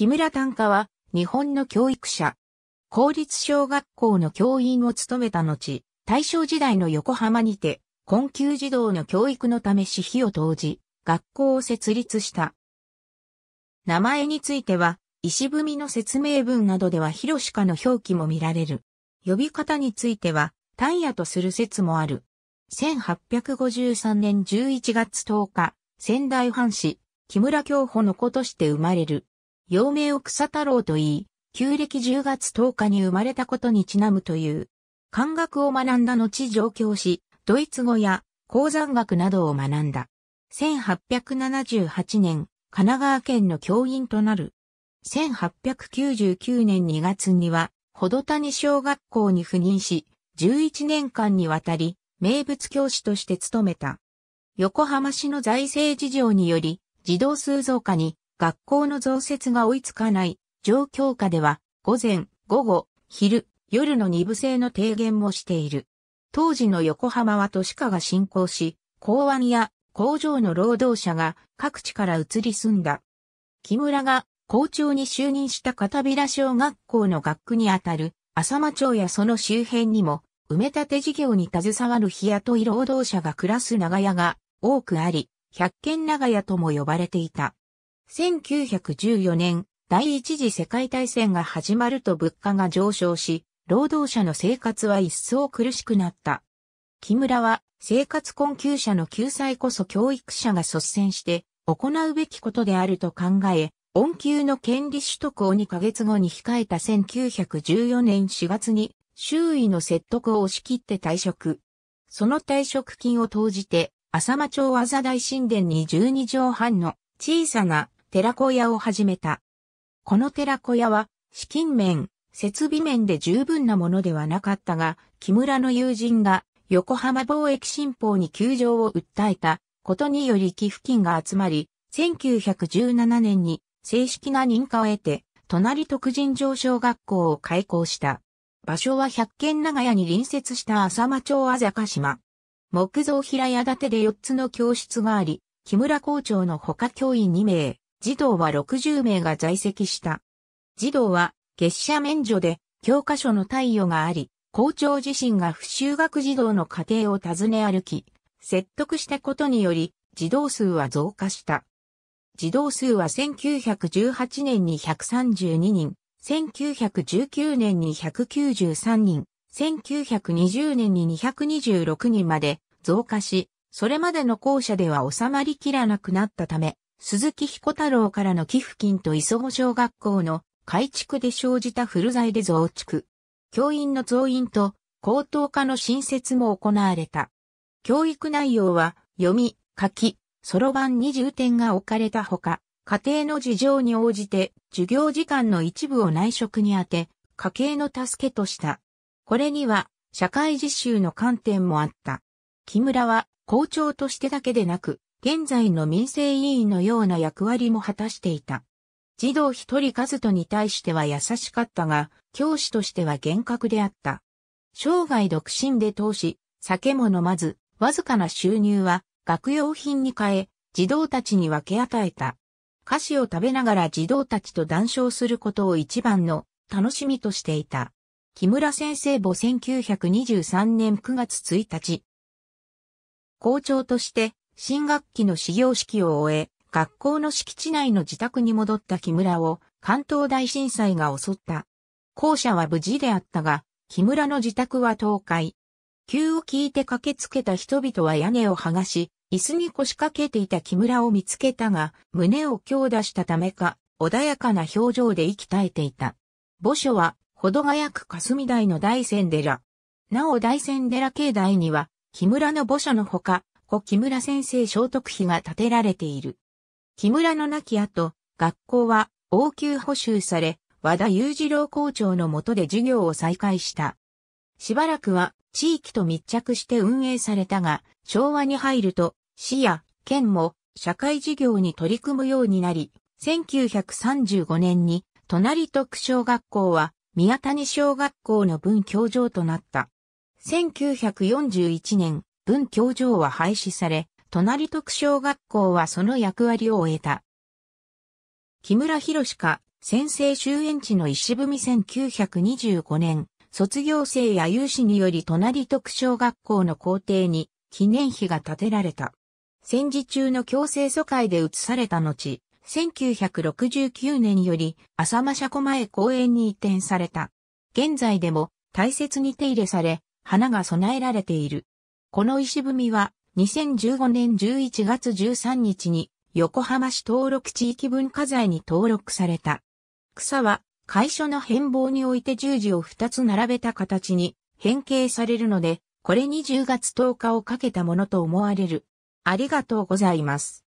木村短歌は、日本の教育者。公立小学校の教員を務めた後、大正時代の横浜にて、困窮児童の教育のため私費を投じ、学校を設立した。名前については、石踏みの説明文などでは広しかの表記も見られる。呼び方については、単野とする説もある。1853年11月10日、仙台藩士、木村京保の子として生まれる。幼名を草太郎と言い、旧暦10月10日に生まれたことにちなむという。漢学を学んだ後上京し、ドイツ語や鉱山学などを学んだ。1878年、神奈川県の教員となる。1899年2月には、ほど谷小学校に赴任し、11年間にわたり、名物教師として務めた。横浜市の財政事情により、児童数増加に学校の増設が追いつかない状況下では、午前、午後、昼、夜の二部制の提言もしている。当時の横浜は都市化が進行し、港湾や工場の労働者が各地から移り住んだ。木村が校長に就任した片平小学校の学区にあたる浅間町やその周辺にも埋め立て事業に携わる日雇い労働者が暮らす長屋が多くあり、百軒長屋とも呼ばれていた。1914年、第一次世界大戦が始まると物価が上昇し、労働者の生活は一層苦しくなった。木村は生活困窮者の救済こそ教育者が率先して行うべきことであると考え、恩給の権利取得を2ヶ月後に控えた1914年4月に周囲の説得を押し切って退職。その退職金を投じて、浅間町和大神殿に12畳半の小さな寺子屋を始めた。この寺子屋は、資金面、設備面で十分なものではなかったが、木村の友人が横浜貿易新報に窮状を訴えたことにより寄付金が集まり、1917年に正式な認可を得て、隣特人上昇学校を開校した。場所は百軒長屋に隣接した浅間町あざか島。木造平屋建てで4つの教室があり、木村校長の他教員2名、児童は60名が在籍した。児童は月謝免除で教科書の貸与があり、校長自身が不修学児童の家庭を訪ね歩き、説得したことにより、児童数は増加した。児童数は1918年に132人、1919年に193人、1920年に226人まで増加し、それまでの校舎では収まりきらなくなったため、鈴木彦太郎からの寄付金と磯子小学校の改築で生じた古材で増築。教員の増員と高等科の新設も行われた。教育内容は読み、書き、そろばん20点が置かれたほか、家庭の事情に応じて授業時間の一部を内職に当て、家計の助けとした。これには社会実習の観点もあった。木村は校長としてだけでなく、現在の民生委員のような役割も果たしていた。児童一人数とに対しては優しかったが、教師としては厳格であった。生涯独身で通し、酒も飲まず、わずかな収入は学用品に変え、児童たちに分け与えた。菓子を食べながら児童たちと談笑することを一番の楽しみとしていた。木村先生母1923年9月1日。校長として新学期の始業式を終え、学校の敷地内の自宅に戻った木村を関東大震災が襲った。校舎は無事であったが、木村の自宅は倒壊。急を聞いて駆けつけた人々は屋根を剥がし、椅子に腰掛けていた木村を見つけたが、胸を強打したためか、穏やかな表情で息絶えていた。墓所は、ほどがやく霞台の大仙寺。なお大仙寺境内には、木村の墓所のほか、故木村先生聖徳碑が建てられている。木村の亡き後、学校は応急補修され、和田雄次郎校長の下で授業を再開した。しばらくは地域と密着して運営されたが、昭和に入ると、市や県も社会事業に取り組むようになり、1935年に、隣徳小学校は、宮谷小学校の分教場となった。1941年、文教場は廃止され、隣徳小学校はその役割を終えた。木村博士か、先生終焉地の石踏み1925年、卒業生や有志により隣徳小学校の校庭に記念碑が建てられた。戦時中の強制疎開で移された後、1969年より浅間車庫前公園に移転された。現在でも大切に手入れされ、花が供えられている。この石踏みは2015年11月13日に横浜市登録地域文化財に登録された。草は会所の変貌において十字を二つ並べた形に変形されるので、これに10月10日をかけたものと思われる。ありがとうございます。